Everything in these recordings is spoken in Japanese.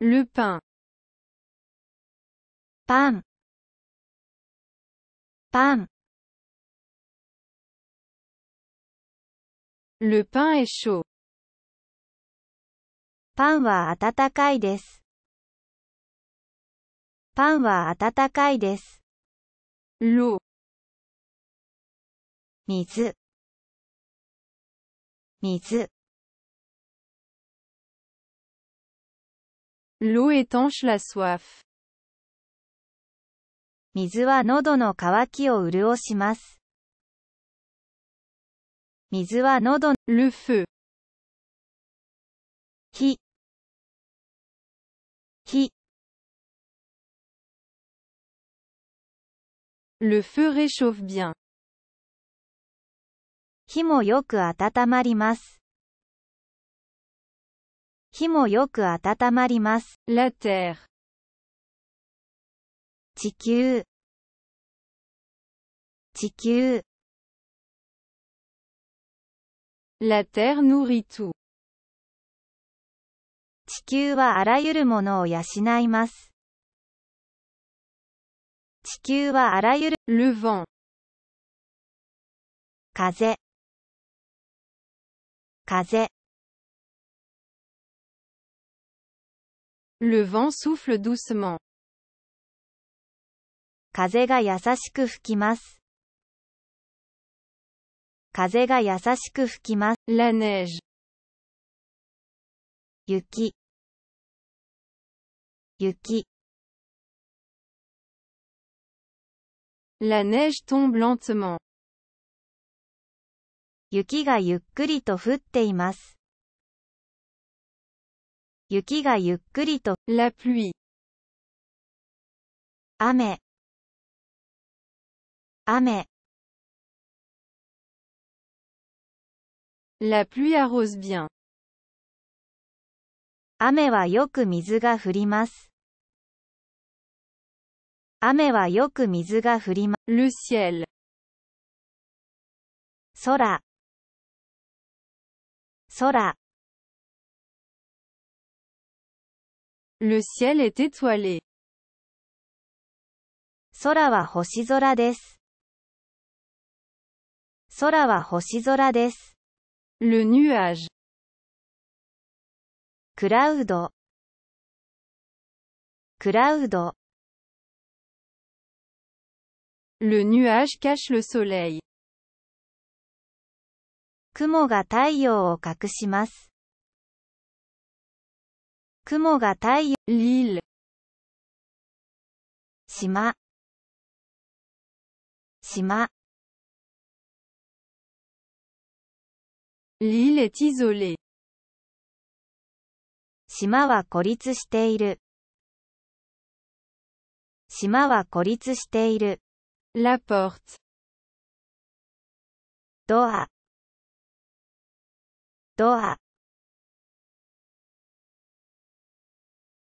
Le pain. Pam. Pam. Le pain est chaud. パンは温かいです。パンは温かいです。ろ水水 L'eau étanche la soif. 水は喉の渇きを潤します。水は喉の Le feu. 火火 Le feu réchauffe bien. 火もよく温まります。火もよく温まります。La terre 地球地球 La terre nourrit tout 地球はあらゆるものを養います。地球はあらゆる Le vent 風風 Le vent souffle doucement. 風が優しく吹きます。風が優しく吹きます。La neige. 雪。雪。La neige tombe lentement. 雪がゆっくりと降っています。雪がゆっくりと、la pluie。雨、雨。La pluie arrose bien. 雨はよく水が降ります。雨はよく水が降ります。Le ciel. 空。空。Le ciel est étoilé. 空は星空です。空は星空です。Le nuage. クラウド。クラウド。Le nuage cache le soleil. 雲が太陽を隠します。雲が太陽、リール。島。島。L'île est isolée. 島は孤立している。島は孤立している。La porte. ドア。ドア。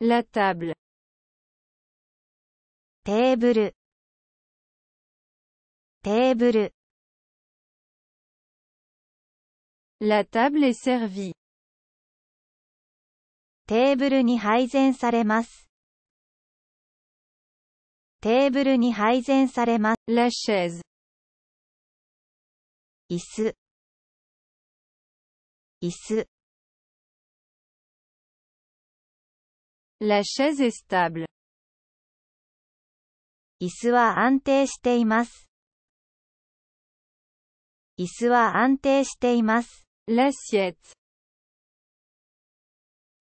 La table. テーブルテーブル La table est servie. テーブルに配膳されます。テーブルに配膳されます。La chaise. 椅子椅子 La chaise est stable. 椅子は安定しています。椅子は安定しています。L'assiette.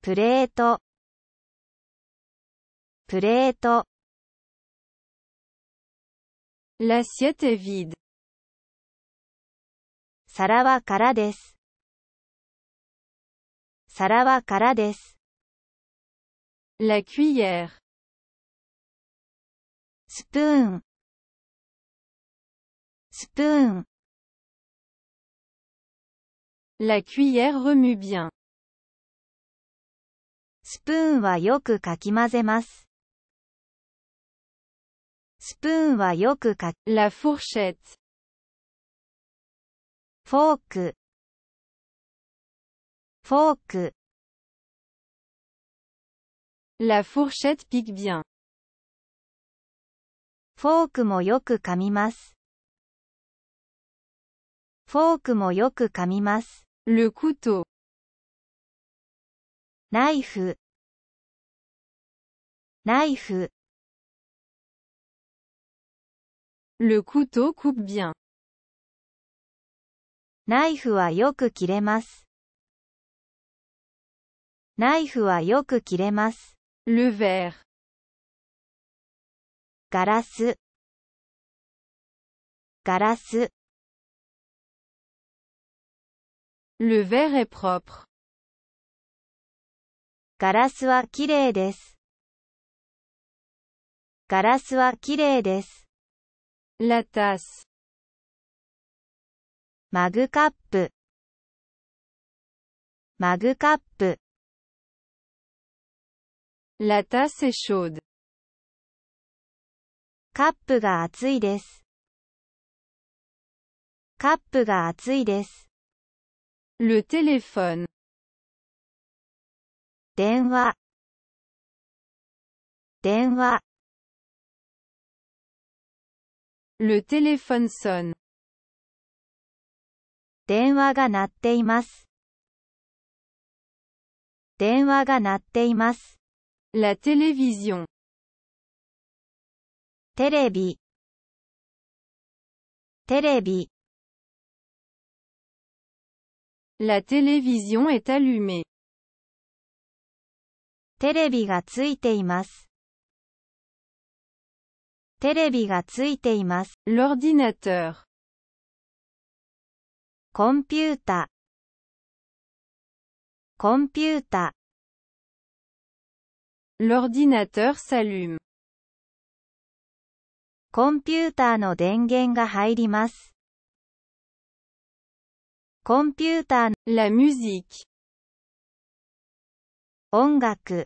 プレート。プレート。L'assiette est vide. 皿は空です。皿は空です。La cuillère. Spoon. Spoon. La cuillère remue bien. Spoon はよくかき混ぜます。Spoon La fourchette. Fork. Fork. La fourchette pique bien. フォークもよく噛みます。フォークもよく噛みます。Le couteau. ナイフ、ナイフ、Le couteau coupe bien. ナイフはよく切れます。ナイフはよく切れます。Le verre. ガラスガラス Le verre est propre. ガラスはきれいです。ガラスはきれいです。La tasse. マグカップマグカップ La tasse est chaude. カップが熱いです。カップが熱いです。Le téléphone. 電話。電話。Le téléphone sonne. 電話が鳴っています。電話が鳴っています。La télévision. テレビテレビ La télévision est allumée. テレビがついていますテレビがついています L'ordinateur. コンピュータコンピュータ L'ordinateur s'allume. コンピューターの電源が入ります。コンピューターの La musique. 音楽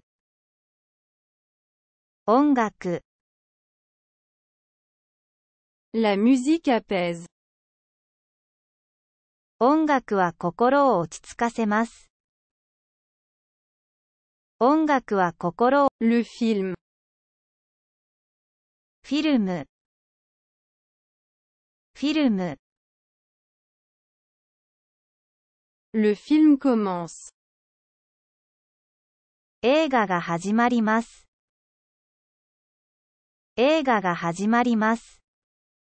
音楽 La musique apaise. 音楽は心を落ち着かせます。音楽は心を。Le f i フィルム。フィルム。Le f commence. 映画が始まります。映画が始まります。